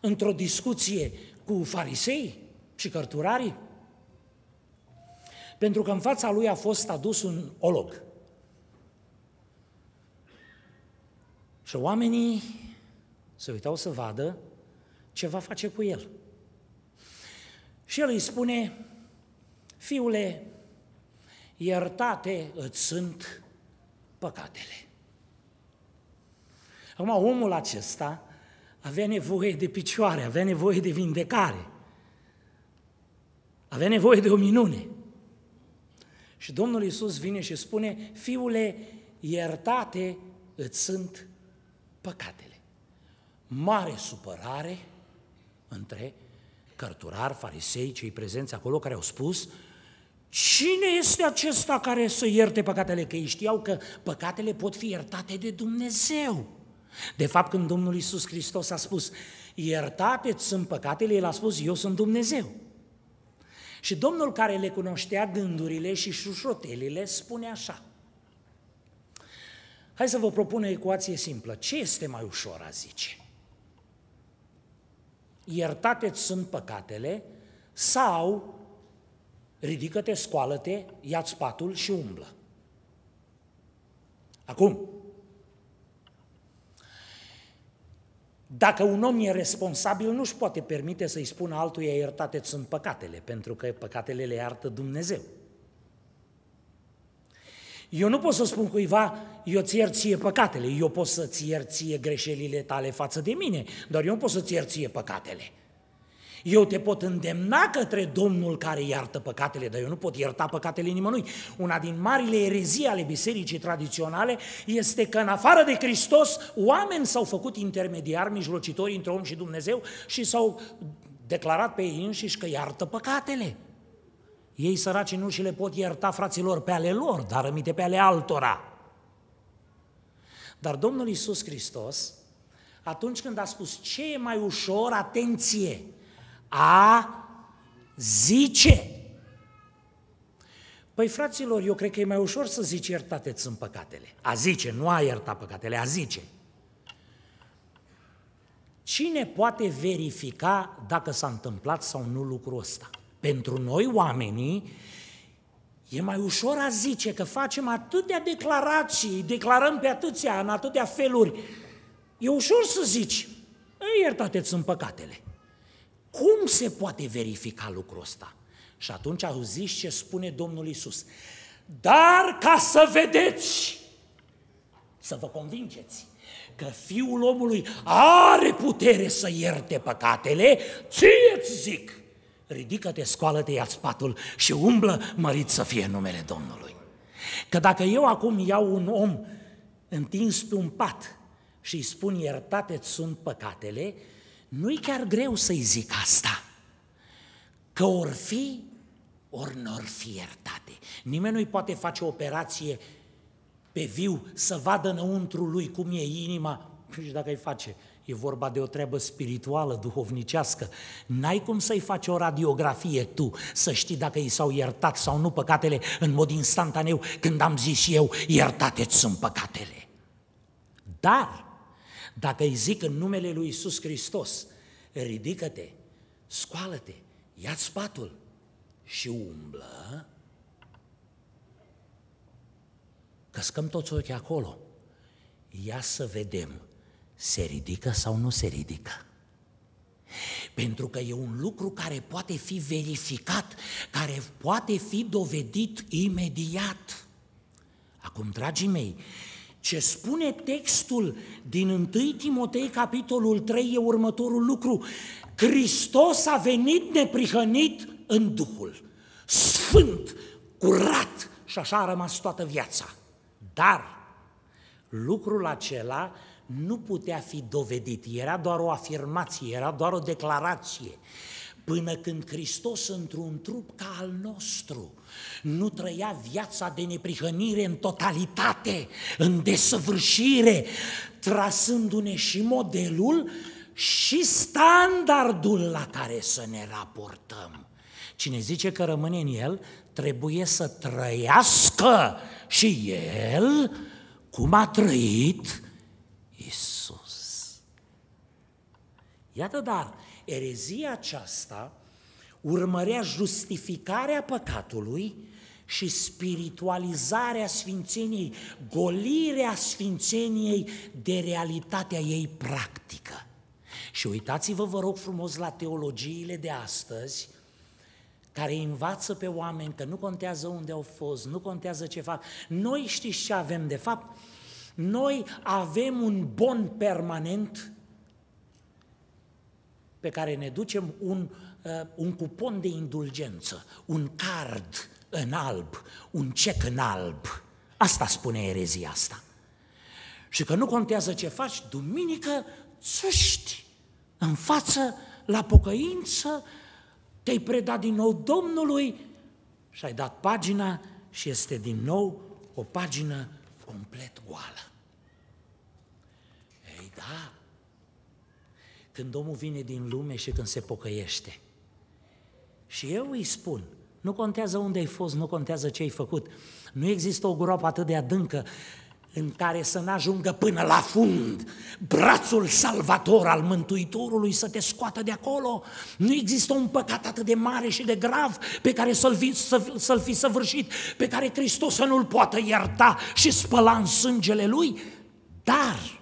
într-o discuție cu farisei și cărturarii? Pentru că în fața lui a fost adus un olog. Și oamenii se uitau să vadă ce va face cu el. Și el îi spune, Fiule, iertate îți sunt păcatele. Acum, omul acesta avea nevoie de picioare, avea nevoie de vindecare, avea nevoie de o minune. Și Domnul Iisus vine și spune, Fiule, iertate îți sunt păcatele. Mare supărare între cărturari, farisei, cei prezenți acolo care au spus, Cine este acesta care să ierte păcatele? Că ei știau că păcatele pot fi iertate de Dumnezeu. De fapt, când Domnul Iisus Hristos a spus, iertate sunt păcatele, El a spus, eu sunt Dumnezeu. Și Domnul care le cunoștea gândurile și șușotelile spune așa, Hai să vă propun o ecuație simplă. Ce este mai ușor, a zice? Iertate sunt păcatele sau ridică-te, scoală-te, ia-ți patul și umblă. Acum, dacă un om e responsabil, nu-și poate permite să-i spună altuia iertate sunt păcatele, pentru că păcatele le iartă Dumnezeu. Eu nu pot să spun cuiva, eu ți iert ție păcatele, eu pot să-ți iert ție greșelile tale față de mine, dar eu nu pot să-ți iert ție păcatele. Eu te pot îndemna către Domnul care iartă păcatele, dar eu nu pot ierta păcatele nimănui. Una din marile erezii ale bisericii tradiționale este că în afară de Hristos, oameni s-au făcut intermediari, mijlocitori între om și Dumnezeu și s-au declarat pe ei înșiși că iartă păcatele. Ei săraci nu și le pot ierta fraților pe ale lor, dar rămite pe ale altora. Dar Domnul Isus Hristos, atunci când a spus ce e mai ușor, atenție, a zice. Păi, fraților, eu cred că e mai ușor să zici iertate sunt păcatele. A zice, nu a ierta păcatele, a zice. Cine poate verifica dacă s-a întâmplat sau nu lucrul ăsta? Pentru noi, oamenii, e mai ușor a zice că facem atâtea declarații, declarăm pe atâția, în atâtea feluri. E ușor să zici, iertate în păcatele. Cum se poate verifica lucrul ăsta? Și atunci auziți ce spune Domnul Isus. Dar ca să vedeți, să vă convingeți că Fiul omului are putere să ierte păcatele, ție-ți zic, ridică-te, scoală-te, ia spatul și umblă, mărit să fie numele Domnului. Că dacă eu acum iau un om întins pe un pat și îi spun iertate sunt păcatele, nu-i chiar greu să-i zic asta. Că or fi, or n-or fi iertate. Nimeni nu-i poate face operație pe viu să vadă înăuntru lui cum e inima și dacă îi face. E vorba de o treabă spirituală, duhovnicească. N-ai cum să-i faci o radiografie tu, să știi dacă i s-au iertat sau nu păcatele în mod instantaneu, când am zis eu, iertate sunt păcatele. Dar dacă îi zic în numele lui Isus Hristos, ridică-te, scoală-te, ia-ți patul și umblă, căscăm toți ochii acolo. Ia să vedem, se ridică sau nu se ridică. Pentru că e un lucru care poate fi verificat, care poate fi dovedit imediat. Acum, dragii mei, ce spune textul din 1 Timotei, capitolul 3, e următorul lucru. Hristos a venit neprihănit în Duhul, sfânt, curat și așa a rămas toată viața. Dar lucrul acela nu putea fi dovedit, era doar o afirmație, era doar o declarație, până când Hristos într-un trup ca al nostru – nu trăia viața de neprihănire în totalitate, în desăvârșire, trasându-ne și modelul și standardul la care să ne raportăm. Cine zice că rămâne în el, trebuie să trăiască și el cum a trăit Isus. Iată dar, erezia aceasta urmărea justificarea păcatului și spiritualizarea sfințeniei, golirea sfințeniei de realitatea ei practică. Și uitați-vă, vă rog frumos, la teologiile de astăzi, care învață pe oameni că nu contează unde au fost, nu contează ce fac. Noi știți ce avem de fapt? Noi avem un bon permanent pe care ne ducem un Uh, un cupon de indulgență, un card în alb, un cec în alb. Asta spune erezia asta. Și că nu contează ce faci, duminică țâști în față la pocăință, te-ai predat din nou Domnului și ai dat pagina și este din nou o pagină complet goală. Ei da, când omul vine din lume și când se pocăiește, și eu îi spun, nu contează unde ai fost, nu contează ce ai făcut. Nu există o groapă atât de adâncă în care să n-ajungă până la fund brațul salvator al Mântuitorului să te scoată de acolo. Nu există un păcat atât de mare și de grav pe care să-l fi, să, să fi săvârșit, pe care Hristos să nu-l poată ierta și spăla în sângele Lui, dar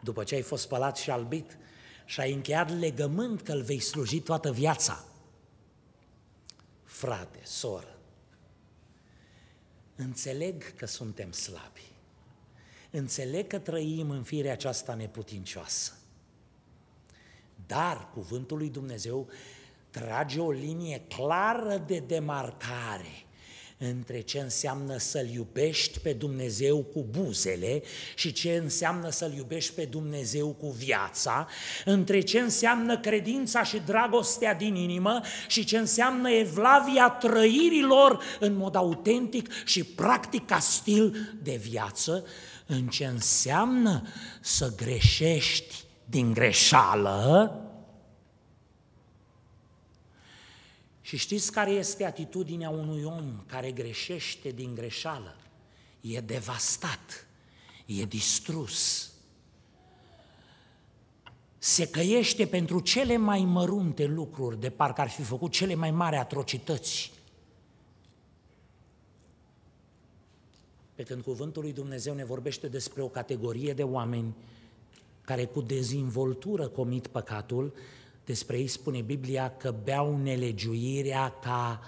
după ce ai fost spălat și albit și ai încheiat legământ că îl vei sluji toată viața, frate, soră, înțeleg că suntem slabi, înțeleg că trăim în firea aceasta neputincioasă, dar cuvântul lui Dumnezeu trage o linie clară de demarcare între ce înseamnă să-L iubești pe Dumnezeu cu buzele și ce înseamnă să-L iubești pe Dumnezeu cu viața, între ce înseamnă credința și dragostea din inimă și ce înseamnă evlavia trăirilor în mod autentic și practic ca stil de viață, în ce înseamnă să greșești din greșeală, Și știți care este atitudinea unui om care greșește din greșeală? E devastat, e distrus. Se căiește pentru cele mai mărunte lucruri, de parcă ar fi făcut cele mai mari atrocități. Pe când cuvântul lui Dumnezeu ne vorbește despre o categorie de oameni care cu dezinvoltură comit păcatul despre ei spune Biblia că beau nelegiuirea ca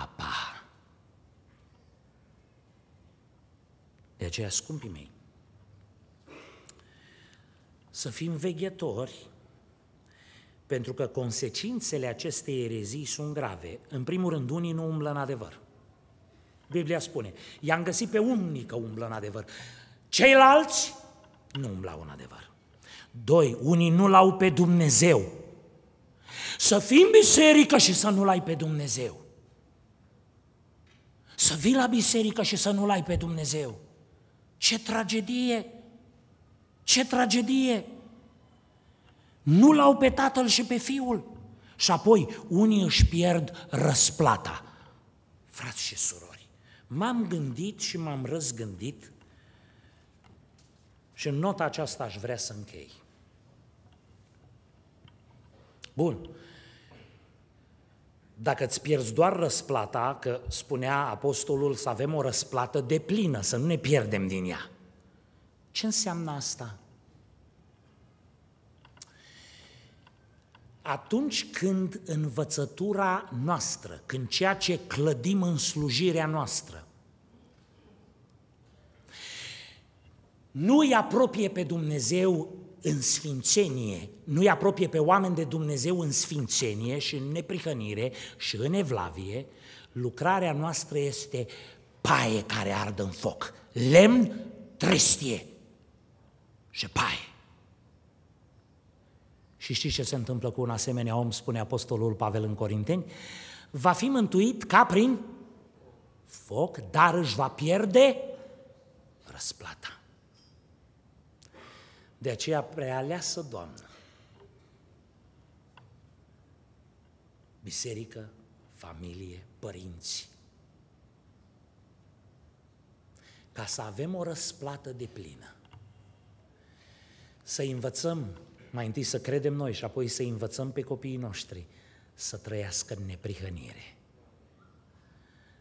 apa. De aceea, scumpii mei, să fim veghetori, pentru că consecințele acestei erezii sunt grave. În primul rând, unii nu umblă în adevăr. Biblia spune, i-am găsit pe unii că umblă în adevăr. Ceilalți nu umblau în adevăr. Doi, unii nu l-au pe Dumnezeu. Să fii în biserică și să nu-L ai pe Dumnezeu. Să vii la biserică și să nu-L ai pe Dumnezeu. Ce tragedie! Ce tragedie! Nu l-au pe tatăl și pe fiul. Și apoi unii își pierd răsplata. Frați și surori, m-am gândit și m-am răzgândit și în nota aceasta aș vrea să închei. Bun, dacă îți pierzi doar răsplata, că spunea apostolul să avem o răsplată de plină, să nu ne pierdem din ea. Ce înseamnă asta? Atunci când învățătura noastră, când ceea ce clădim în slujirea noastră, nu îi apropie pe Dumnezeu în sfințenie, nu îi apropie pe oameni de Dumnezeu în sfințenie și în neprihănire și în evlavie, lucrarea noastră este paie care ardă în foc, lemn, trestie și paie. Și știți ce se întâmplă cu un asemenea om, spune Apostolul Pavel în Corinteni? Va fi mântuit ca prin foc, dar își va pierde răsplata. De aceea, prealeasă Doamnă, biserică, familie, părinți, ca să avem o răsplată de plină. Să învățăm, mai întâi să credem noi și apoi să învățăm pe copiii noștri să trăiască în neprihănire.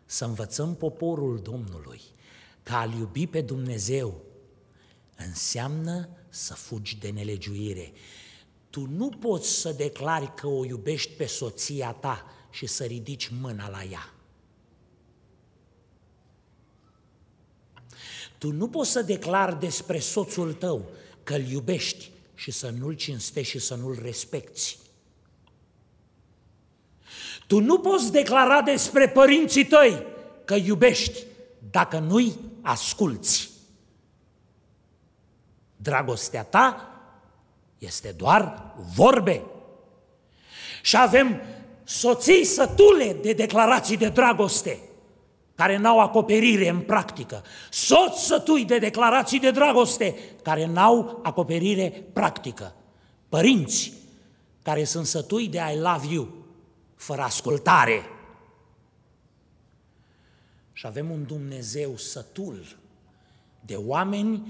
Să învățăm poporul Domnului că a iubi pe Dumnezeu înseamnă să fugi de nelegiuire. Tu nu poți să declari că o iubești pe soția ta și să ridici mâna la ea. Tu nu poți să declari despre soțul tău că îl iubești și să nu-l cinstești și să nu-l respecti. Tu nu poți declara despre părinții tăi că iubești dacă nu-i asculți. Dragostea ta este doar vorbe. Și avem soții sătule de declarații de dragoste care n-au acoperire în practică, soți sătui de declarații de dragoste care n-au acoperire practică, părinți care sunt sătui de I love you, fără ascultare. Și avem un Dumnezeu sătul de oameni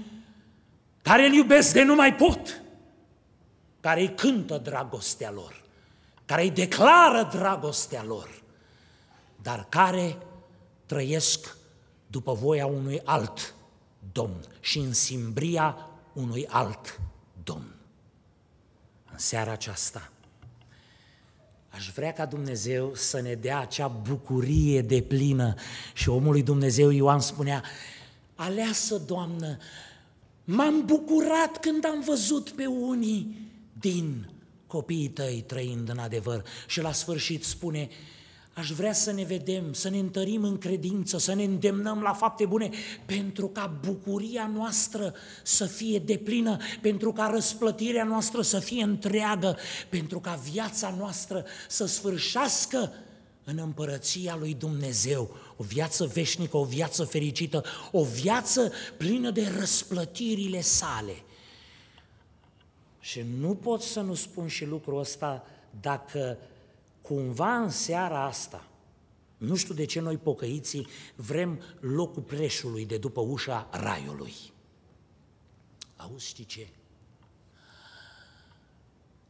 care îl iubesc de nu mai pot, care îi cântă dragostea lor, care îi declară dragostea lor, dar care trăiesc după voia unui alt domn și în simbria unui alt domn. În seara aceasta aș vrea ca Dumnezeu să ne dea acea bucurie de plină și omului Dumnezeu Ioan spunea, aleasă, Doamnă, M-am bucurat când am văzut pe unii din copiii tăi trăind în adevăr. Și la sfârșit spune, aș vrea să ne vedem, să ne întărim în credință, să ne îndemnăm la fapte bune, pentru ca bucuria noastră să fie deplină, pentru ca răsplătirea noastră să fie întreagă, pentru ca viața noastră să sfârșească în împărăția lui Dumnezeu, o viață veșnică, o viață fericită, o viață plină de răsplătirile sale. Și nu pot să nu spun și lucrul ăsta dacă cumva în seara asta, nu știu de ce noi pocăiții vrem locul preșului de după ușa raiului. Auzi, știi ce?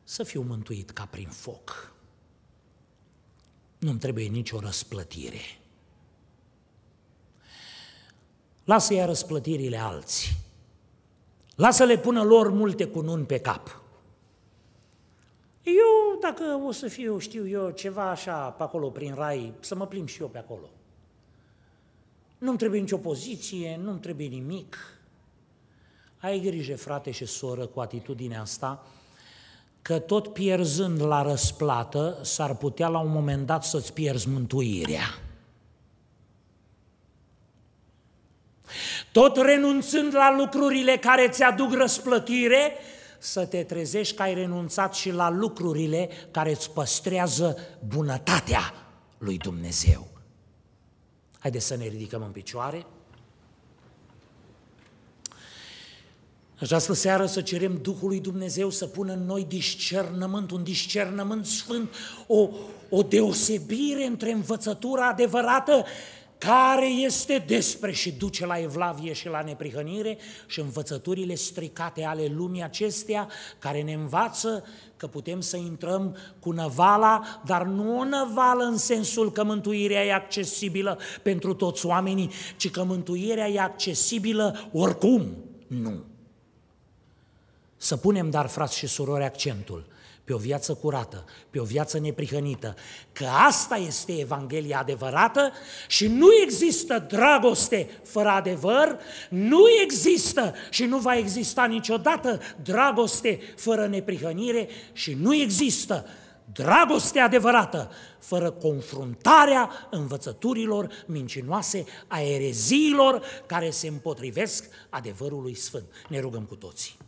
Să fiu mântuit ca prin foc. Nu-mi trebuie nicio răsplătire. Lasă ia răsplătirile alții. Lasă le pună lor multe cununi pe cap. Eu, dacă o să fiu, știu eu, ceva așa pe acolo prin rai, să mă plim și eu pe acolo. Nu-mi trebuie nicio poziție, nu-mi trebuie nimic. Ai grijă, frate și soră, cu atitudinea asta, că tot pierzând la răsplată, s-ar putea la un moment dat să-ți pierzi mântuirea. Tot renunțând la lucrurile care ți aduc răsplătire, să te trezești că ai renunțat și la lucrurile care îți păstrează bunătatea lui Dumnezeu. Haideți să ne ridicăm în picioare. această seară să cerem Duhului Dumnezeu să pună în noi discernământ, un discernământ sfânt, o, o deosebire între învățătura adevărată care este despre și duce la evlavie și la neprihănire și învățăturile stricate ale lumii acesteia care ne învață că putem să intrăm cu năvala, dar nu o năvală în sensul că mântuirea e accesibilă pentru toți oamenii, ci că mântuirea e accesibilă oricum. Nu. Să punem, dar, frați și surori, accentul pe o viață curată, pe o viață neprihănită, că asta este Evanghelia adevărată și nu există dragoste fără adevăr, nu există și nu va exista niciodată dragoste fără neprihănire și nu există dragoste adevărată fără confruntarea învățăturilor mincinoase a ereziilor care se împotrivesc adevărului sfânt. Ne rugăm cu toții.